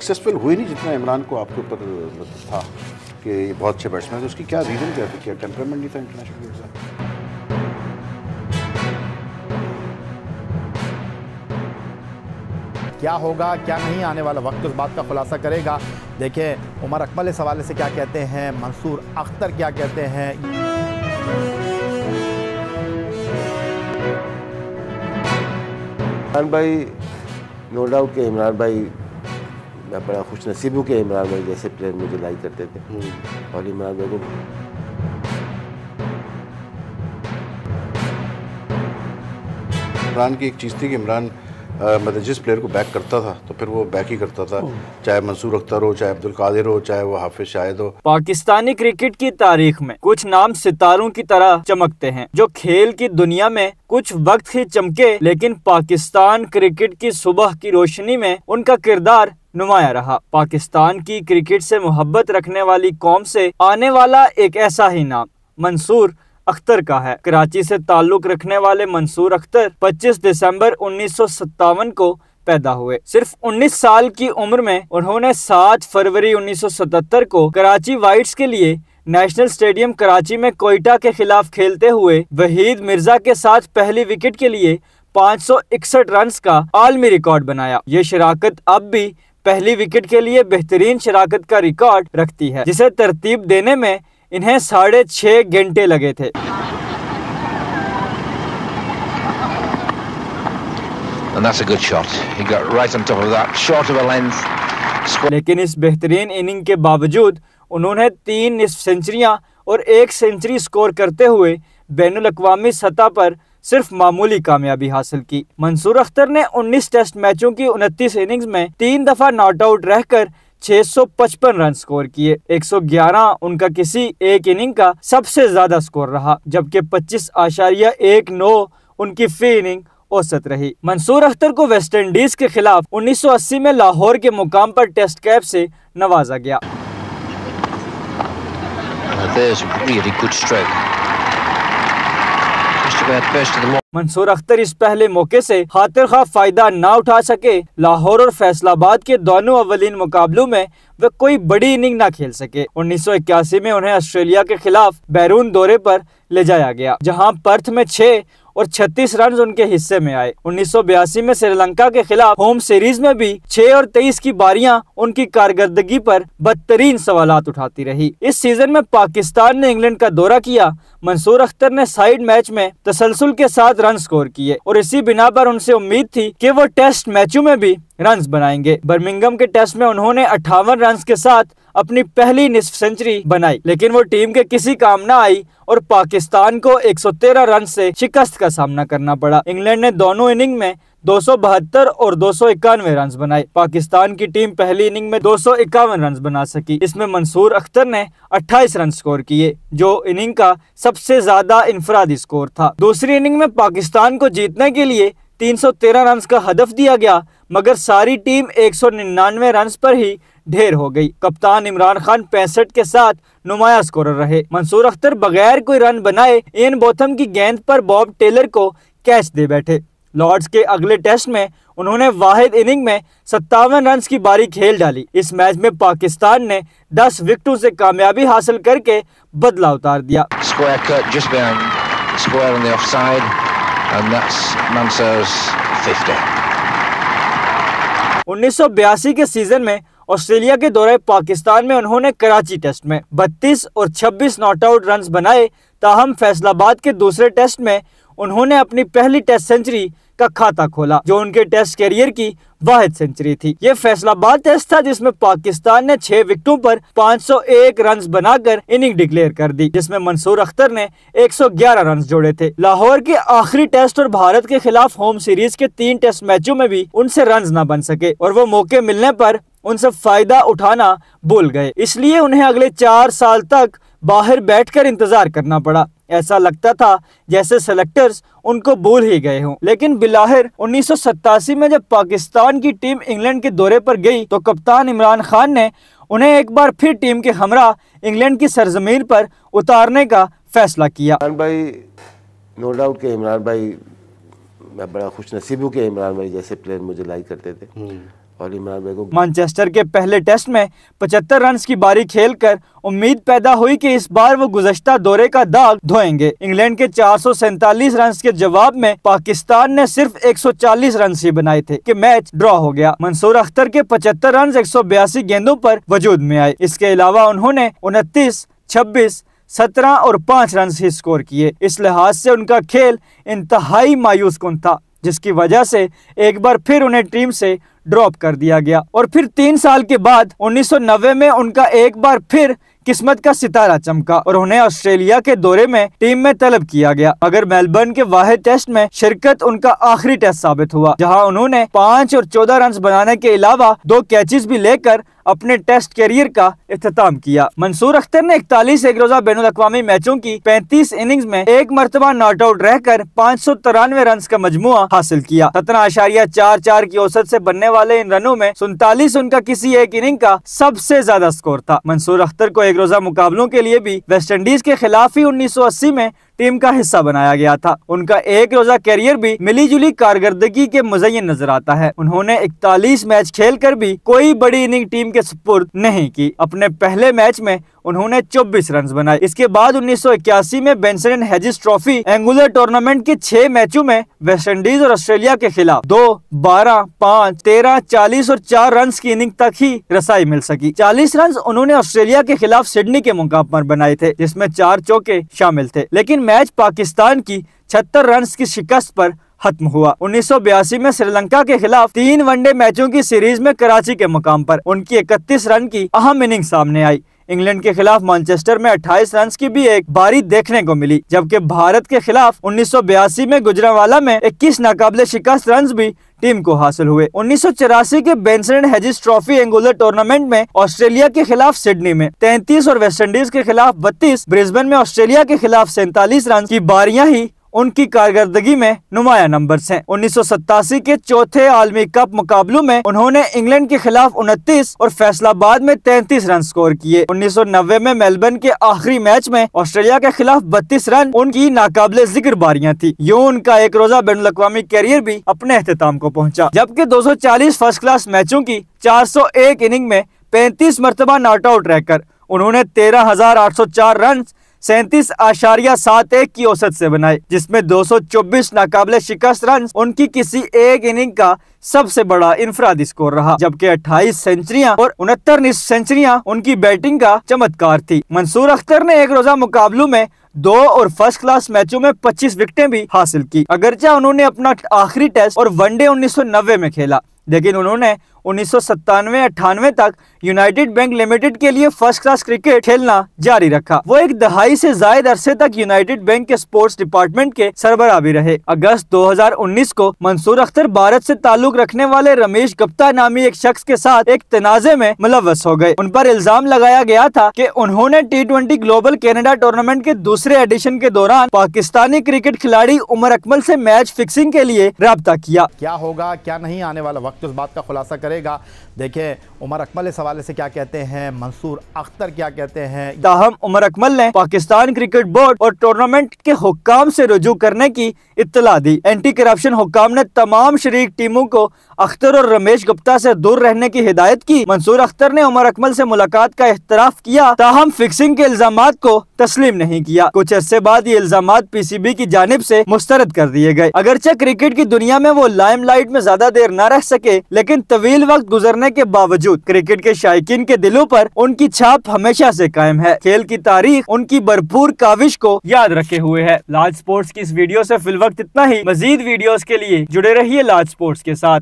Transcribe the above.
Successful हुई नहीं जितना इमरान को आपके ऊपर था कि ये बहुत अच्छे बैट्समैन उसकी क्या रीज़न क्या थी क्या टेम्परमेंट नहीं था इंटरनेशनल क्या होगा क्या नहीं आने वाला वक्त उस बात का खुलासा करेगा देखिए उमर अकमल इस हवाले से क्या कहते हैं मंसूर अख्तर क्या कहते हैं इमरान भाई नो डाउट के इमरान भाई मैं बड़ा खुश नसीब हूँ कि इमरान भाई जैसे प्लेयर मुझे लाइक करते थे हम्म। और इमरान भाई को इमरान की एक चीज़ थी कि इमरान मतलब जिस प्लेयर को बैक करता था तो फिर वो बैक ही करता था चाहे मंसूर अख्तर हो चाहे अब्दुल कादिर हो चाहे वो हाफिज शाहिद हो पाकिस्तानी क्रिकेट की तारीख में कुछ नाम सितारों की तरह चमकते हैं जो खेल की दुनिया में कुछ वक्त ही चमके लेकिन पाकिस्तान क्रिकेट की सुबह की रोशनी में उनका किरदार नुमाया रहा पाकिस्तान की क्रिकेट से मोहब्बत रखने वाली कौम से आने वाला एक ऐसा ही नाम मंसूर अख्तर का है कराची से ताल्लुक रखने वाले मंसूर अख्तर 25 दिसंबर उन्नीस को पैदा हुए सिर्फ 19 साल की उम्र में उन्होंने 7 फरवरी 1977 को कराची वाइट्स के लिए नेशनल स्टेडियम कराची में कोयटा के खिलाफ खेलते हुए वहीद मिर्जा के साथ पहली विकेट के लिए 561 रन्स का आलमी रिकॉर्ड बनाया ये शराकत अब भी पहली विकेट के लिए बेहतरीन शराकत का रिकॉर्ड रखती है जिसे तरतीब देने में इन्हें साढ़े छः घंटे लगे थे And that's a good shot. He got right on top of that. Short of a length. लेकिन इस बेहतरीन इनिंग के बावजूद उन्होंने तीन निस्फ सेंचुरियां और एक सेंचुरी स्कोर करते हुए बैन अवी सतह पर सिर्फ मामूली कामयाबी हासिल की मंसूर अख्तर ने 19 टेस्ट मैचों की उनतीस इनिंग्स में तीन दफा नॉट आउट रहकर 655 रन स्कोर किए 111 उनका किसी एक इनिंग का सबसे ज्यादा स्कोर रहा जबकि पच्चीस आशारिया एक नौ उनकी फी इनिंग औसत रही मंसूर अख्तर को वेस्ट इंडीज के खिलाफ 1980 में लाहौर के मुकाम पर टेस्ट कैप से नवाजा गया शिकायत पेश मंसूर अख्तर इस पहले मौके से खातिर खा फायदा ना उठा सके लाहौर और फैसलाबाद के दोनों अवलिन मुकाबलों में वे कोई बड़ी इनिंग ना खेल सके उन्नीस सौ इक्यासी में उन्हें ऑस्ट्रेलिया के खिलाफ बैरून दौरे पर ले जाया गया जहां पर्थ में छह और 36 रन उनके हिस्से में आए उन्नीस में श्रीलंका के खिलाफ होम सीरीज में भी 6 और 23 की बारियां उनकी कारकर्दगी पर बदतरीन सवाल उठाती रही इस सीजन में पाकिस्तान ने इंग्लैंड का दौरा किया मंसूर अख्तर ने साइड मैच में तसलसल के साथ रन स्कोर किए और इसी बिना पर उनसे उम्मीद थी कि वो टेस्ट मैचों में भी रन बनाएंगे बर्मिंगम के टेस्ट में उन्होंने अठावन रन के साथ अपनी पहली निसफ सेंचुरी बनाई लेकिन वो टीम के किसी काम न आई और पाकिस्तान को 113 रन से शिकस्त का सामना करना पड़ा इंग्लैंड ने दोनों इनिंग में दो और दो रन बनाए पाकिस्तान की टीम पहली इनिंग में दो रन बना सकी इसमें मंसूर अख्तर ने 28 रन स्कोर किए जो इनिंग का सबसे ज्यादा इंफरादी स्कोर था दूसरी इनिंग में पाकिस्तान को जीतने के लिए 313 रन का हदफ दिया गया मगर सारी टीम 199 रन पर ही ढेर हो गई कप्तान इमरान खान पैंसठ के साथ नुमाया स्कोरर रहे मंसूर अख्तर बगैर कोई रन बनाए एन बोथम की गेंद पर बॉब टेलर को कैच दे बैठे लॉर्ड्स के अगले टेस्ट में उन्होंने वाहिद इनिंग में सत्तावन रन की बारी खेल डाली इस मैच में पाकिस्तान ने 10 विकेटों से कामयाबी हासिल करके बदला उतार दिया उन्नीस के सीजन में ऑस्ट्रेलिया के दौरे पाकिस्तान में उन्होंने कराची टेस्ट में 32 और 26 नॉट आउट रन बनाए ताहम फैसलाबाद के दूसरे टेस्ट में उन्होंने अपनी पहली टेस्ट सेंचुरी का खाता खोला जो उनके टेस्ट करियर की वाहिद सेंचुरी थी ये फैसलाबाद टेस्ट था जिसमें पाकिस्तान ने छह विकेटों पर 501 रन्स बनाकर इनिंग डिक्लेयर कर दी जिसमें मंसूर अख्तर ने 111 रन्स जोड़े थे लाहौर के आखिरी टेस्ट और भारत के खिलाफ होम सीरीज के तीन टेस्ट मैचों में भी उनसे रन न बन सके और वो मौके मिलने पर उनसे फायदा उठाना भूल गए इसलिए उन्हें अगले चार साल तक बाहर बैठकर इंतजार करना पड़ा ऐसा लगता था जैसे सेलेक्टर्स उनको भूल ही गए हों लेकिन बिलाहिर उन्नीस में जब पाकिस्तान की टीम इंग्लैंड के दौरे पर गई तो कप्तान इमरान खान ने उन्हें एक बार फिर टीम के हमरा इंग्लैंड की सरजमीन पर उतारने का फैसला किया इमरान भाई नो डाउट के इमरान भाई मैं बड़ा खुश नसीब हूँ कि इमरान भाई जैसे प्लेयर मुझे लाइक करते थे हम्म। मानचेस्टर के पहले टेस्ट में 75 रन की बारी खेलकर उम्मीद पैदा हुई कि इस बार वो गुजश्ता दौरे का दाग धोएंगे इंग्लैंड के चार रन के जवाब में पाकिस्तान ने सिर्फ 140 रन ही बनाए थे कि मैच ड्रॉ हो गया मंसूर अख्तर के 75 रन एक गेंदों पर वजूद में आए इसके अलावा उन्होंने उनतीस छब्बीस सत्रह और पाँच रन ही स्कोर किए इस लिहाज से उनका खेल इंतहाई मायूस कौन था जिसकी वजह से एक बार फिर उन्हें टीम से ड्रॉप कर दिया गया और फिर तीन साल के बाद 1990 में उनका एक बार फिर किस्मत का सितारा चमका और उन्हें ऑस्ट्रेलिया के दौरे में टीम में तलब किया गया अगर मेलबर्न के वाहिद टेस्ट में शिरकत उनका आखिरी टेस्ट साबित हुआ जहां उन्होंने पाँच और चौदह रन बनाने के अलावा दो कैचेस भी लेकर अपने टेस्ट करियर का अख्ताम किया मंसूर अख्तर ने इकतालीस एक रोजा बैन अवी मैचों की पैंतीस इनिंग्स में एक मरतबा नॉट आउट रहकर पाँच सौ तिरानवे रन का मजमु हासिल किया सत्रह आशारिया चार चार की औसत ऐसी बनने वाले इन रनों में सुनतालीस उनका किसी एक इनिंग का सबसे ज्यादा स्कोर था मंसूर अख्तर को एक रोजा मुकाबलों के लिए भी वेस्ट इंडीज के खिलाफ ही उन्नीस सौ अस्सी में टीम का हिस्सा बनाया गया था उनका एक रोजा करियर भी मिलीजुली कारकर्दगी के मुजयन नजर आता है उन्होंने इकतालीस मैच खेल कर भी कोई बड़ी इनिंग टीम के सुपुर्द नहीं की अपने पहले मैच में उन्होंने 24 रन बनाए इसके बाद 1981 में Benson and Hedges trophy angular tournament के छह मैचों में वेस्ट इंडीज और ऑस्ट्रेलिया के खिलाफ दो बारह पाँच तेरह चालीस और चार रन की इनिंग तक ही रसाई मिल सकी चालीस रन उन्होंने ऑस्ट्रेलिया के खिलाफ सिडनी के मुकाम पर बनाए थे जिसमें चार चौके शामिल थे लेकिन मैच पाकिस्तान की छहत्तर रन की शिकस्त पर खत्म हुआ 1982 में श्रीलंका के खिलाफ तीन वनडे मैचों की सीरीज में कराची के मुकाम पर उनकी 31 रन की अहम इनिंग सामने आई इंग्लैंड के खिलाफ मैनचेस्टर में 28 रन की भी एक बारी देखने को मिली जबकि भारत के खिलाफ उन्नीस में गुजरावाला में इक्कीस नाकाबले शिकस्त रन भी टीम को हासिल हुए उन्नीस के Benson Hedges trophy angular tournament में ऑस्ट्रेलिया के खिलाफ सिडनी में 33 और वेस्टइंडीज के खिलाफ 32, ब्रिस्बेन में ऑस्ट्रेलिया के खिलाफ सैतालीस रन की बारियां ही उनकी कारकर्दगी में नुमाया नंबर हैं उन्नीस के चौथे आलमी कप मुकाबलों में उन्होंने इंग्लैंड के खिलाफ उनतीस और फैसलाबाद में तैतीस रन स्कोर किए उन्नीस में मेलबर्न के आखिरी मैच में ऑस्ट्रेलिया के खिलाफ बत्तीस रन उनकी नाकाबले जिक्र बारियां थी यूँ उनका एक रोजा बैन अवी करियर भी अपने अहतमाम को पहुँचा जबकि दो फर्स्ट क्लास मैचों की चार इनिंग में पैंतीस मरतबा नॉट आउट रहकर उन्होंने तेरह हजार आठ सौ चार रन सैंतीस आशारिया सात एक की औसत से बनाए जिसमें 224 नाकाबले शिकस्त रन उनकी किसी एक इनिंग का सबसे बड़ा इंफरादी स्कोर रहा जबकि 28 सेंचुरियां और उनहत्तर सेंचुरियां उनकी बैटिंग का चमत्कार थी मंसूर अख्तर ने एक रोजा मुकाबलों में दो और फर्स्ट क्लास मैचों में 25 विकेटें भी हासिल की अगरचे उन्होंने अपना आखिरी टेस्ट और वनडे उन्नीस में खेला लेकिन उन्होंने उन्नीस सौ तक यूनाइटेड बैंक लिमिटेड के लिए फर्स्ट क्लास क्रिकेट खेलना जारी रखा वो एक दहाई से जायद अरसे तक यूनाइटेड बैंक के स्पोर्ट्स डिपार्टमेंट के सरबरा भी रहे अगस्त 2019 को मंसूर अख्तर भारत से ताल्लुक रखने वाले रमेश गुप्ता नामी एक शख्स के साथ एक तनाजे में मुलवस हो गए उन पर इल्जाम लगाया गया था की उन्होंने टी ग्लोबल कैनेडा टूर्नामेंट के दूसरे एडिशन के दौरान पाकिस्तानी क्रिकेट खिलाड़ी उमर अकमल ऐसी मैच फिक्सिंग के लिए रबता किया क्या होगा क्या नहीं आने वाला वक्त उस बात का खुलासा कर करेगा देखिए उमर अकमल इस हवाले से क्या कहते हैं मंसूर अख्तर क्या कहते हैं ताहम उमर अकमल ने पाकिस्तान क्रिकेट बोर्ड और टूर्नामेंट के हुक्म से रजू करने की इतला दी एंटी करप्शन हुक्म ने तमाम शरीक टीमों को अख्तर और रमेश गुप्ता से दूर रहने की हिदायत की मंसूर अख्तर ने उमर अकमल से मुलाकात का एहतराफ किया ताहम फिक्सिंग के इल्जाम को तस्लीम नहीं किया कुछ अरसे बाद ये इल्जाम पीसीबी की जानब ऐसी मुस्तरद कर दिए गए अगरचे क्रिकेट की दुनिया में वो लाइम लाइट में ज्यादा देर न रह सके लेकिन तवील वक्त गुजरने के बावजूद क्रिकेट के शायक के दिलों पर उनकी छाप हमेशा से कायम है खेल की तारीख उनकी भरपूर काविश को याद रखे हुए है लाल स्पोर्ट्स की इस वीडियो ऐसी फिल वक्त इतना ही मजीद वीडियो के लिए जुड़े रहिए लाल स्पोर्ट्स के साथ